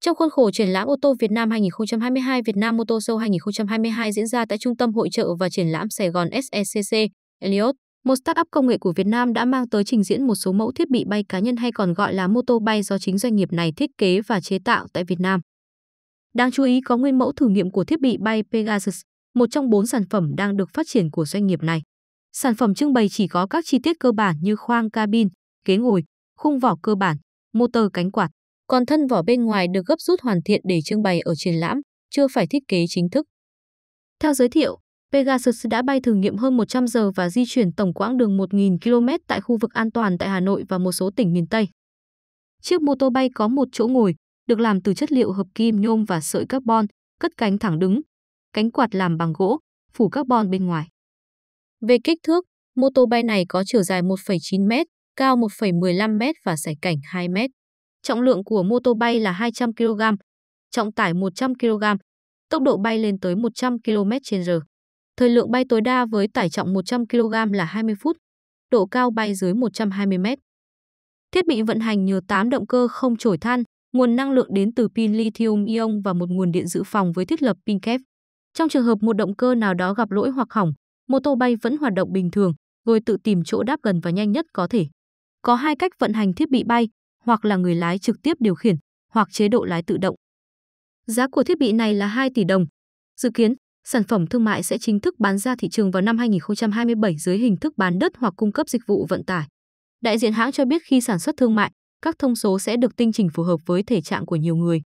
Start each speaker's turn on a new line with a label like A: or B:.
A: Trong khuôn khổ triển lãm ô tô Việt Nam 2022 Việt Nam Mô Show 2022 diễn ra tại Trung tâm Hội trợ và Triển lãm Sài Gòn SECC, Elliot, một startup công nghệ của Việt Nam đã mang tới trình diễn một số mẫu thiết bị bay cá nhân hay còn gọi là mô tô bay do chính doanh nghiệp này thiết kế và chế tạo tại Việt Nam. Đáng chú ý có nguyên mẫu thử nghiệm của thiết bị bay Pegasus, một trong bốn sản phẩm đang được phát triển của doanh nghiệp này. Sản phẩm trưng bày chỉ có các chi tiết cơ bản như khoang cabin, ghế ngồi, khung vỏ cơ bản, motor cánh quạt. Còn thân vỏ bên ngoài được gấp rút hoàn thiện để trưng bày ở triển lãm, chưa phải thiết kế chính thức. Theo giới thiệu, Pegasus đã bay thử nghiệm hơn 100 giờ và di chuyển tổng quãng đường 1.000 km tại khu vực an toàn tại Hà Nội và một số tỉnh miền Tây. Chiếc mô tô bay có một chỗ ngồi, được làm từ chất liệu hợp kim nhôm và sợi carbon, cất cánh thẳng đứng, cánh quạt làm bằng gỗ, phủ carbon bên ngoài. Về kích thước, mô tô bay này có chiều dài 1,9 m, cao 1,15 m và sải cảnh 2 m. Trọng lượng của mô tô bay là 200 kg, trọng tải 100 kg, tốc độ bay lên tới 100 km/h. Thời lượng bay tối đa với tải trọng 100 kg là 20 phút, độ cao bay dưới 120 m. Thiết bị vận hành nhờ 8 động cơ không trổi than, nguồn năng lượng đến từ pin lithium-ion và một nguồn điện dự phòng với thiết lập pin kép. Trong trường hợp một động cơ nào đó gặp lỗi hoặc hỏng, mô tô bay vẫn hoạt động bình thường, rồi tự tìm chỗ đáp gần và nhanh nhất có thể. Có hai cách vận hành thiết bị bay, hoặc là người lái trực tiếp điều khiển, hoặc chế độ lái tự động. Giá của thiết bị này là 2 tỷ đồng. Dự kiến, sản phẩm thương mại sẽ chính thức bán ra thị trường vào năm 2027 dưới hình thức bán đất hoặc cung cấp dịch vụ vận tải. Đại diện hãng cho biết khi sản xuất thương mại, các thông số sẽ được tinh chỉnh phù hợp với thể trạng của nhiều người.